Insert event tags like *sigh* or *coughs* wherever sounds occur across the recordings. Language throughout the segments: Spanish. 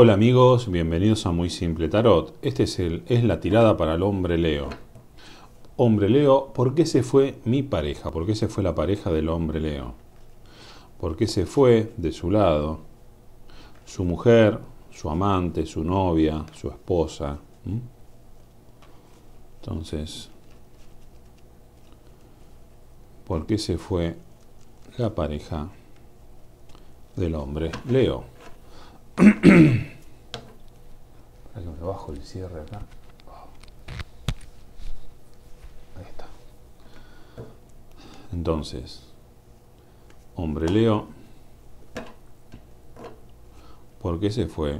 Hola amigos, bienvenidos a Muy Simple Tarot. Este es, el, es la tirada para el hombre Leo. Hombre Leo, ¿por qué se fue mi pareja? ¿Por qué se fue la pareja del hombre Leo? ¿Por qué se fue de su lado su mujer, su amante, su novia, su esposa? ¿Mm? Entonces, ¿por qué se fue la pareja del hombre Leo? *coughs* Ahí me bajo el cierre acá. Ahí está. Entonces, hombre Leo. ¿Por qué se fue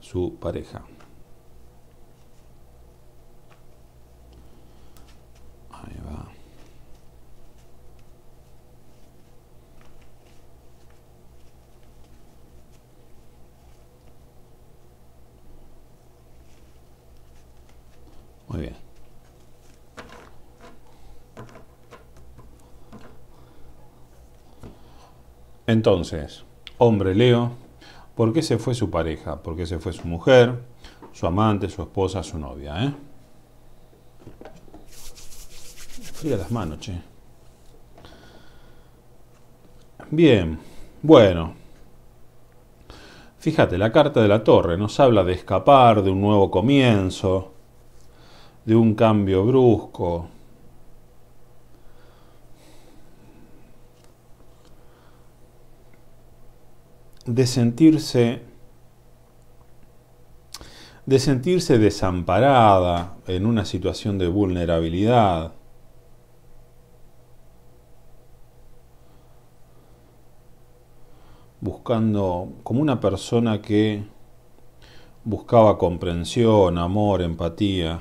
su pareja? Entonces, hombre Leo, ¿por qué se fue su pareja? ¿Por qué se fue su mujer, su amante, su esposa, su novia? ¿eh? Fría las manos, che. Bien, bueno. Fíjate, la carta de la torre nos habla de escapar, de un nuevo comienzo, de un cambio brusco, de sentirse de sentirse desamparada en una situación de vulnerabilidad. buscando como una persona que buscaba comprensión, amor, empatía.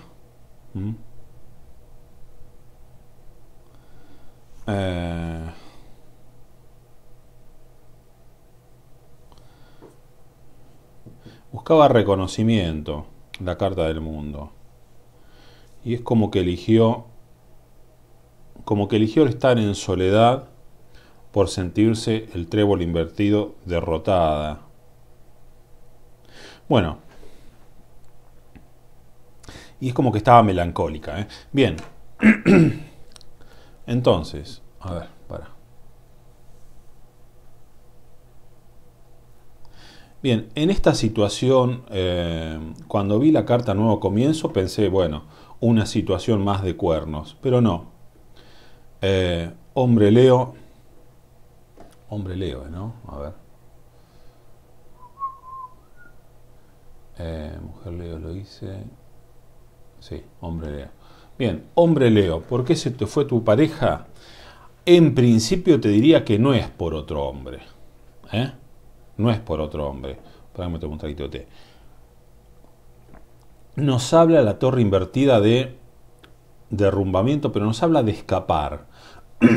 Eh, Buscaba reconocimiento, la carta del mundo. Y es como que eligió como que eligió estar en soledad por sentirse el trébol invertido derrotada. Bueno. Y es como que estaba melancólica. ¿eh? Bien. *clears throat* Entonces, a ver, para. Bien, en esta situación, eh, cuando vi la carta Nuevo Comienzo, pensé, bueno, una situación más de cuernos, pero no. Eh, hombre Leo, hombre Leo, ¿eh, ¿no? A ver. mujer Leo lo hice. Sí, hombre Leo. Bien, hombre Leo, ¿por qué se te fue tu pareja? En principio te diría que no es por otro hombre. ¿eh? no es por otro hombre. Para que me Nos habla la torre invertida de derrumbamiento, pero nos habla de escapar.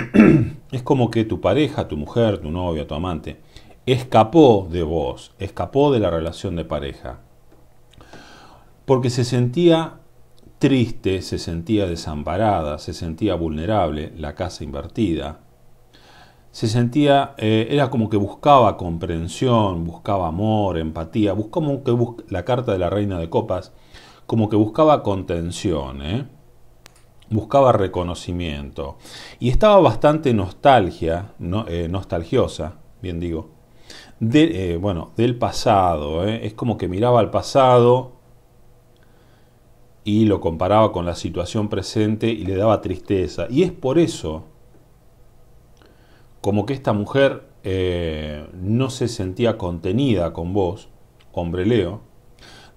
*clears throat* es como que tu pareja, tu mujer, tu novia, tu amante, escapó de vos, escapó de la relación de pareja. Porque se sentía triste, se sentía desamparada, se sentía vulnerable, la casa invertida, se sentía, eh, era como que buscaba comprensión, buscaba amor, empatía, buscaba la carta de la reina de copas, como que buscaba contención, ¿eh? buscaba reconocimiento. Y estaba bastante nostalgia, eh, nostalgiosa, bien digo, de, bueno, del pasado. Es como que miraba al pasado y lo comparaba con la situación presente y le daba tristeza. Y es por eso como que esta mujer eh, no se sentía contenida con vos, hombre Leo,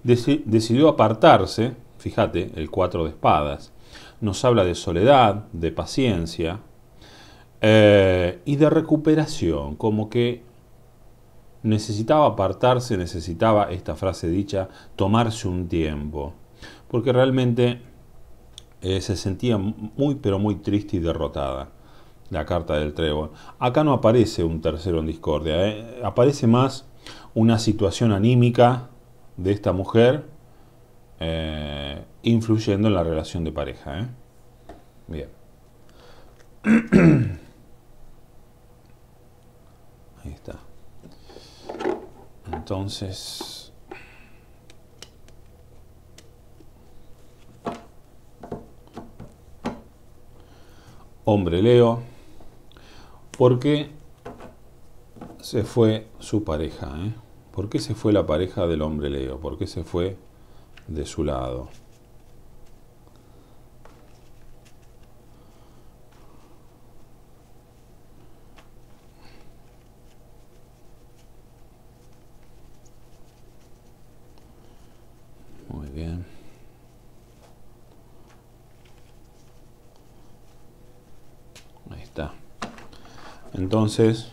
decidió apartarse, fíjate, el cuatro de espadas, nos habla de soledad, de paciencia eh, y de recuperación, como que necesitaba apartarse, necesitaba esta frase dicha, tomarse un tiempo, porque realmente eh, se sentía muy pero muy triste y derrotada la carta del trébol Acá no aparece un tercero en discordia, ¿eh? aparece más una situación anímica de esta mujer eh, influyendo en la relación de pareja. ¿eh? Bien. *clears throat* Ahí está. Entonces... Hombre Leo, ¿Por qué se fue su pareja? Eh? ¿Por qué se fue la pareja del hombre Leo? ¿Por qué se fue de su lado? Entonces,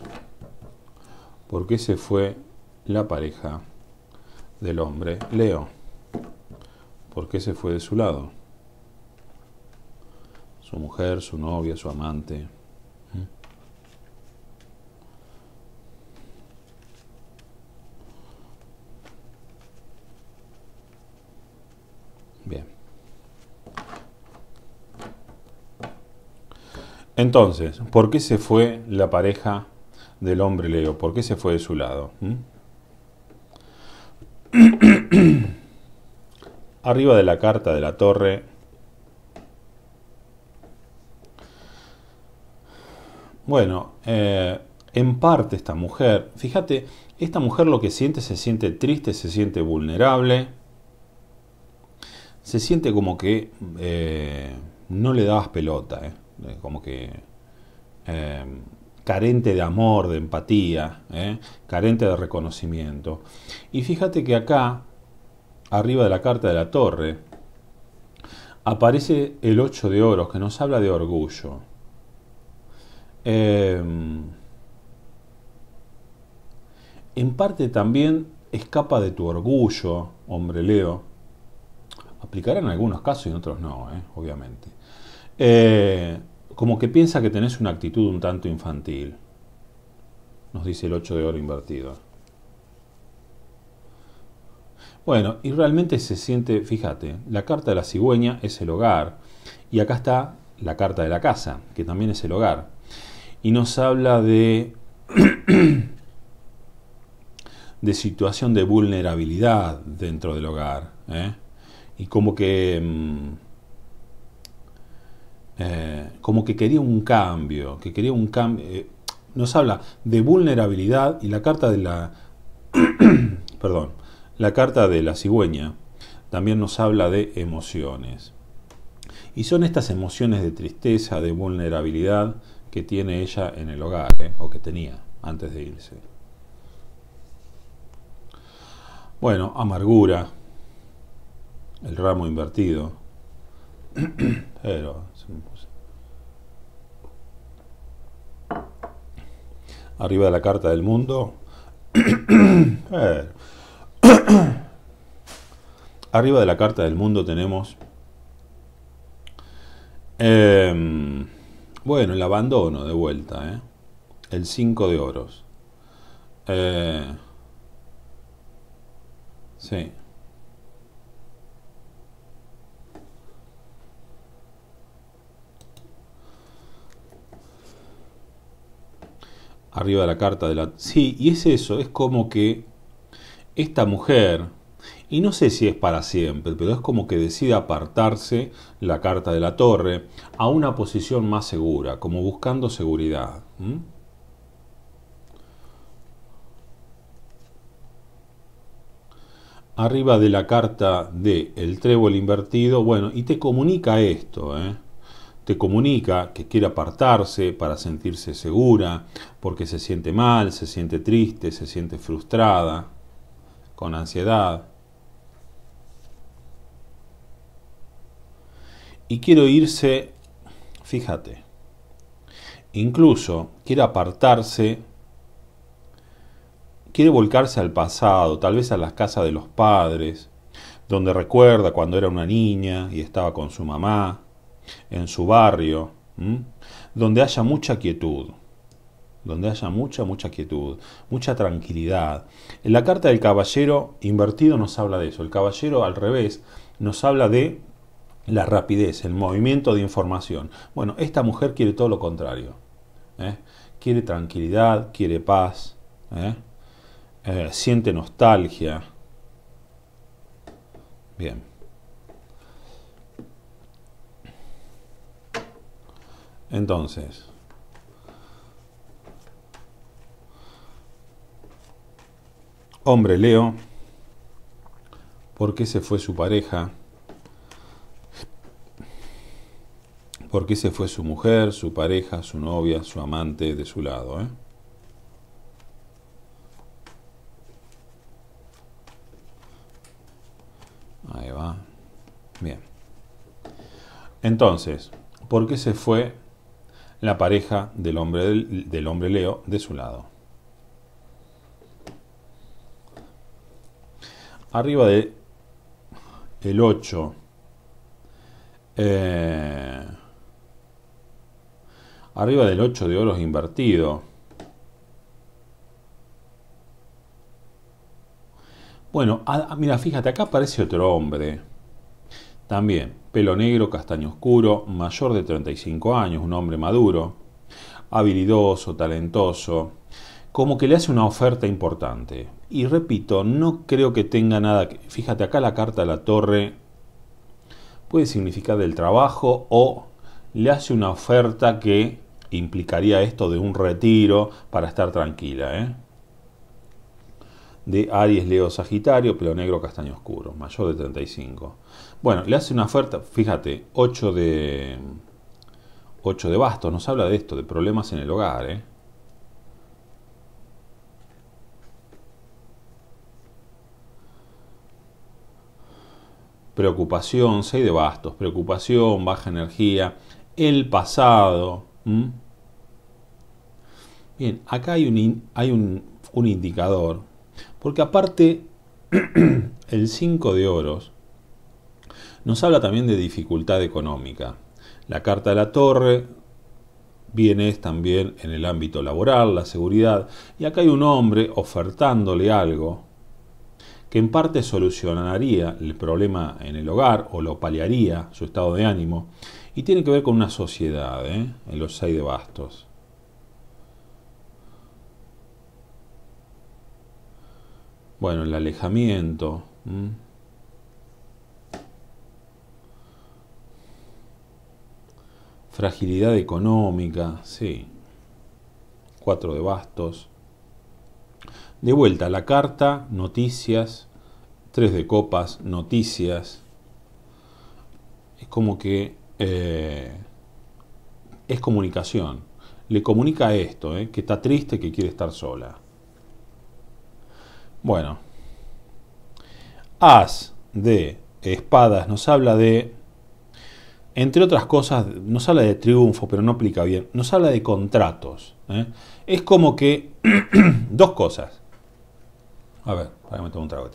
¿por qué se fue la pareja del hombre Leo? ¿Por qué se fue de su lado? Su mujer, su novia, su amante. Entonces, ¿por qué se fue la pareja del hombre Leo? ¿Por qué se fue de su lado? ¿Mm? *clears throat* Arriba de la carta de la torre Bueno, eh, en parte esta mujer, fíjate, esta mujer lo que siente se siente triste, se siente vulnerable, se siente como que eh, no le dabas pelota. Eh. Eh, como que eh, carente de amor, de empatía, eh, carente de reconocimiento. Y fíjate que acá, arriba de la carta de la torre, aparece el 8 de oros que nos habla de orgullo. en parte también escapa de tu orgullo, hombre Leo. Aplicará en algunos casos y en otros no, obviamente. Eh, como que piensa que tenés una actitud un tanto infantil, nos dice el 8 de oro invertido. Bueno, y realmente se siente, fíjate, la carta de la cigüeña es el hogar, y acá está la carta de la casa, que también es el hogar, y nos habla de, *clears throat* de situación de vulnerabilidad dentro del hogar, ¿eh? y como que... Mm, eh, como que quería un cambio, que quería un cambio. Eh, nos habla de vulnerabilidad y la carta de la. *clears throat* perdón. La carta de la cigüeña también nos habla de emociones. Y son estas emociones de tristeza, de vulnerabilidad que tiene ella en el hogar, eh, o que tenía antes de irse. Bueno, amargura, el ramo invertido, *clears throat* pero arriba de la carta del mundo. *clears throat* Eh. *clears throat* arriba de la carta del mundo tenemos... Em, bueno, el abandono de vuelta, eh. El 5 de oros. Eh. sí. arriba de la carta de la... Sí, y es eso, es como que esta mujer, y no sé si es para siempre, pero es como que decide apartarse la carta de la torre a una posición más segura, como buscando seguridad. Arriba de la carta de el trébol invertido, bueno, y te comunica esto, ¿eh? te comunica que quiere apartarse para sentirse segura, porque se siente mal, se siente triste, se siente frustrada, con ansiedad. Y quiere irse, fíjate, incluso quiere apartarse, quiere volcarse al pasado, tal vez a las casas de los padres, donde recuerda cuando era una niña y estaba con su mamá, en su barrio, donde haya mucha quietud, donde haya mucha, mucha quietud, mucha tranquilidad. En la carta del caballero invertido nos habla de eso, el caballero al revés nos habla de la rapidez, el movimiento de información. Bueno, esta mujer quiere todo lo contrario. ¿eh? Quiere tranquilidad, quiere paz, ¿eh? Eh, siente nostalgia. Bien. Entonces, hombre Leo, ¿por qué se fue su pareja? ¿Por qué se fue su mujer, su pareja, su novia, su amante de su lado? Eh? Ahí va. Bien. Entonces, ¿por qué se fue la pareja del hombre, del hombre Leo de su lado. Arriba del el 8. Eh, arriba del 8 de oros invertido. Bueno, mira, fíjate, acá aparece otro hombre. También, pelo negro, castaño oscuro, mayor de 35 años, un hombre maduro, habilidoso, talentoso, como que le hace una oferta importante. Y repito, no creo que tenga nada que... Fíjate, acá la carta de la torre puede significar del trabajo o le hace una oferta que implicaría esto de un retiro para estar tranquila, ¿eh? de Aries, Leo, Sagitario, pelo negro, castaño oscuro, mayor de 35. Bueno, le hace una oferta, fíjate, 8 de 8 de bastos, nos habla de esto, de problemas en el hogar, ¿eh? Preocupación, 6 de bastos, preocupación, baja energía, el pasado. Bien, acá hay un, hay un, un indicador porque aparte, *clears throat* el 5 de oros nos habla también de dificultad económica. La carta de la torre viene también en el ámbito laboral, la seguridad, y acá hay un hombre ofertándole algo que en parte solucionaría el problema en el hogar o lo paliaría su estado de ánimo, y tiene que ver con una sociedad, ¿eh? en los seis de bastos. Bueno, el alejamiento. Fragilidad económica, sí. Cuatro de bastos. De vuelta, la carta, noticias. Tres de copas, noticias. Es como que eh, es comunicación. Le comunica esto, eh, que está triste, que quiere estar sola. Bueno. As de espadas nos habla de, entre otras cosas, nos habla de triunfo, pero no aplica bien, nos habla de contratos. ¿eh? Es como que *clears throat* dos cosas. A ver, para me tome un trago.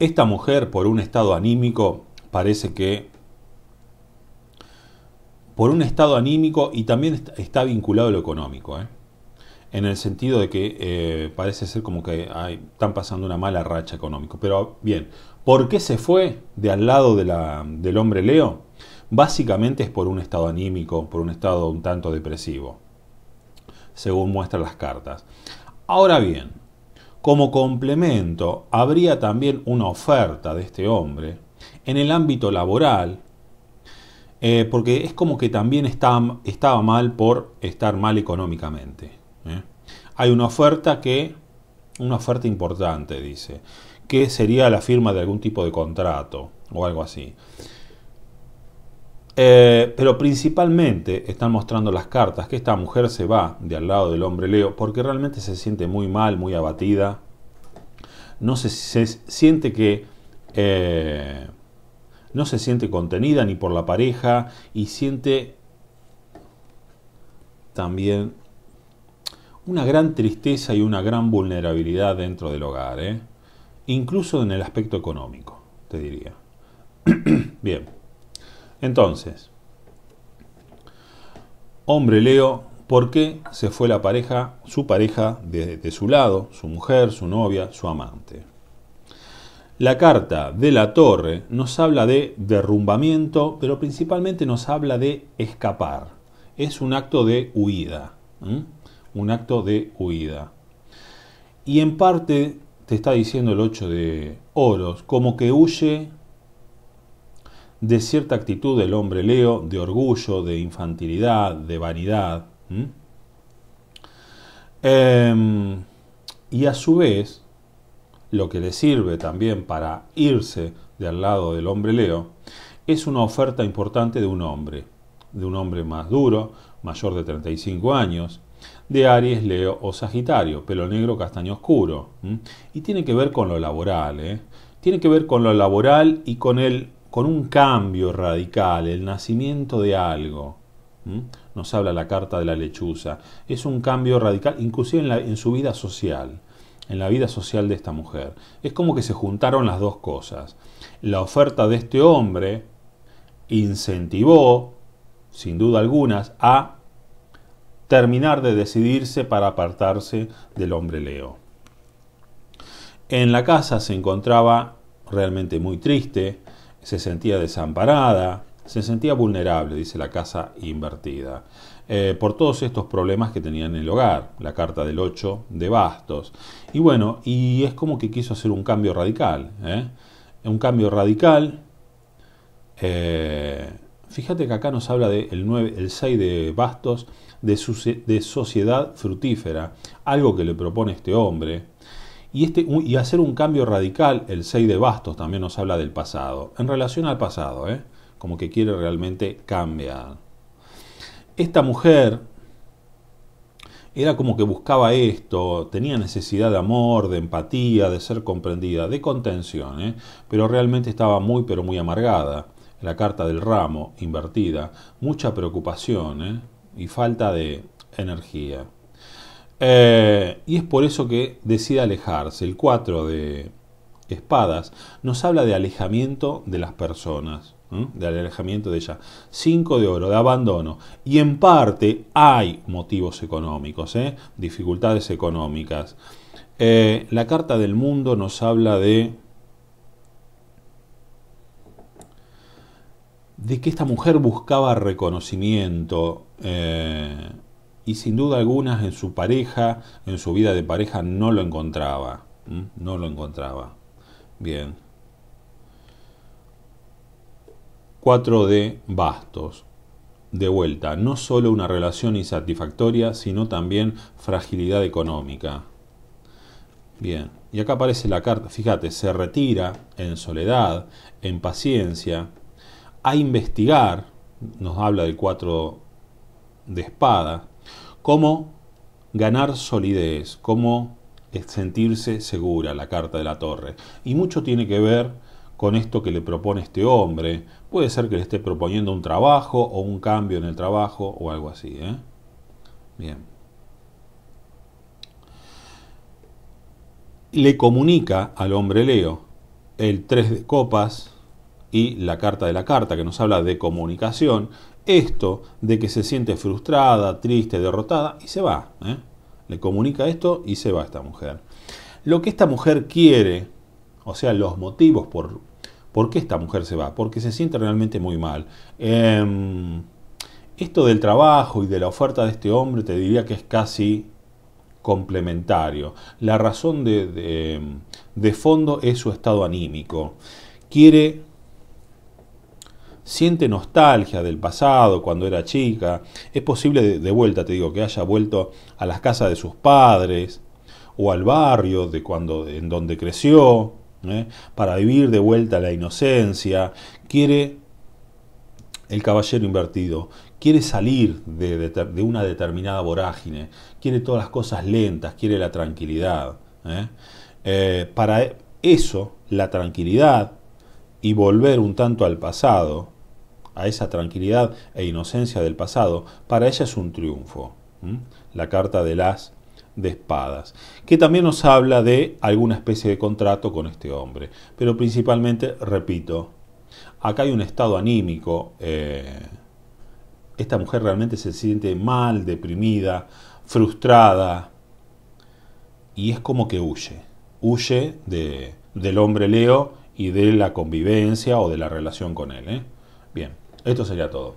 Esta mujer, por un estado anímico, parece que por un estado anímico y también está vinculado a lo económico. ¿eh? En el sentido de que eh, parece ser como que están pasando una mala racha económica. Pero bien, ¿por qué se fue de al lado de del hombre Leo? Básicamente es por un estado anímico, por un estado un tanto depresivo, según muestran las cartas. Ahora bien, como complemento, habría también una oferta de este hombre en el ámbito laboral eh, porque es como que también estaba mal por estar mal económicamente. ¿eh? Hay una oferta que, una oferta importante, dice, que sería la firma de algún tipo de contrato o algo así. Eh, pero principalmente están mostrando las cartas que esta mujer se va de al lado del hombre Leo porque realmente se siente muy mal, muy abatida. No sé si se siente que no se siente contenida ni por la pareja y siente también una gran tristeza y una gran vulnerabilidad dentro del hogar, ¿eh? incluso en el aspecto económico, te diría. *clears throat* Bien, entonces, hombre Leo, ¿por qué se fue la pareja, su pareja de su lado, su mujer, su novia, su amante? La carta de la torre nos habla de derrumbamiento, pero principalmente nos habla de escapar. Es un acto de huida. Un acto de huida. Y en parte te está diciendo el 8 de oros, como que huye de cierta actitud del hombre leo, de orgullo, de infantilidad, de vanidad. Em, y a su vez lo que le sirve también para irse del lado del hombre Leo, es una oferta importante de un hombre, de un hombre más duro, mayor de 35 años, de Aries, Leo o Sagitario, pelo negro, castaño oscuro. Y tiene que ver con lo laboral, ¿eh? tiene que ver con lo laboral y con, el, con un cambio radical, el nacimiento de algo. Nos habla la carta de la lechuza. Es un cambio radical, inclusive en su vida social en la vida social de esta mujer. Es como que se juntaron las dos cosas. La oferta de este hombre incentivó, sin duda alguna, a terminar de decidirse para apartarse del hombre Leo. En la casa se encontraba realmente muy triste, se sentía desamparada, se sentía vulnerable, dice la casa invertida. Eh, por todos estos problemas que tenía en el hogar, la carta del 8 de bastos. Y bueno, y es como que quiso hacer un cambio radical. ¿eh? Un cambio radical. Eh, fíjate que acá nos habla del el 6 de bastos, de, de sociedad frutífera, algo que le propone este hombre. Y, este, y, hacer un cambio radical, el 6 de bastos también nos habla del pasado, en relación al pasado, ¿eh? como que quiere realmente cambiar esta mujer era como que buscaba esto, tenía necesidad de amor, de empatía, de ser comprendida, de contención, ¿eh? pero realmente estaba muy pero muy amargada. La carta del ramo, invertida, mucha preocupación ¿eh? y falta de energía. Eh, y es por eso que decide alejarse. El 4 de espadas nos habla de alejamiento de las personas de alejamiento de ella. 5 de oro, de abandono. Y en parte hay motivos económicos, ¿eh? dificultades económicas. Eh, la carta del mundo nos habla de... de que esta mujer buscaba reconocimiento eh, y sin duda algunas en su pareja, en su vida de pareja, no lo encontraba. No lo encontraba. Bien. 4 de Bastos. De vuelta, no solo una relación insatisfactoria, sino también fragilidad económica. Bien, y acá aparece la carta, fíjate, se retira en soledad, en paciencia, a investigar, nos habla del 4 de espada, cómo ganar solidez, cómo sentirse segura la carta de la torre. Y mucho tiene que ver con esto que le propone este hombre, Puede ser que le esté proponiendo un trabajo o un cambio en el trabajo o algo así. ¿eh? Bien. Le comunica al hombre Leo el tres de copas y la carta de la carta que nos habla de comunicación. Esto de que se siente frustrada, triste, derrotada y se va. ¿eh? Le comunica esto y se va esta mujer. Lo que esta mujer quiere, o sea, los motivos por ¿Por qué esta mujer se va? Porque se siente realmente muy mal. Em, esto del trabajo y de la oferta de este hombre te diría que es casi complementario. La razón de, fondo es su estado anímico. Quiere siente nostalgia del pasado cuando era chica. Es posible de, vuelta, te digo, que haya vuelto a las casas de sus padres o al barrio de cuando en donde creció. ¿eh? para vivir de vuelta la inocencia, quiere el caballero invertido, quiere salir de, una determinada vorágine, quiere todas las cosas lentas, quiere la tranquilidad. ¿eh? Eh, para eso, la tranquilidad y volver un tanto al pasado, a esa tranquilidad e inocencia del pasado, para ella es un triunfo. La carta de las de espadas, que también nos habla de alguna especie de contrato con este hombre. Pero principalmente, repito, acá hay un estado anímico. Eh, esta mujer realmente se siente mal, deprimida, frustrada, y es como que huye. Huye de, del hombre Leo y de la convivencia o de la relación con él. ¿eh? Bien, esto sería todo.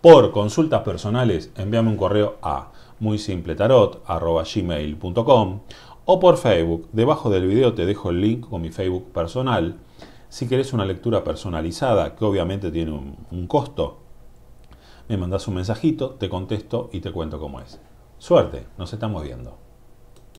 Por consultas personales, envíame un correo a muy simple tarot gmail.com o por Facebook. Debajo del video te dejo el link con mi Facebook personal. Si querés una lectura personalizada, que obviamente tiene un, costo, me mandas un mensajito, te contesto y te cuento cómo es. Suerte, nos estamos viendo.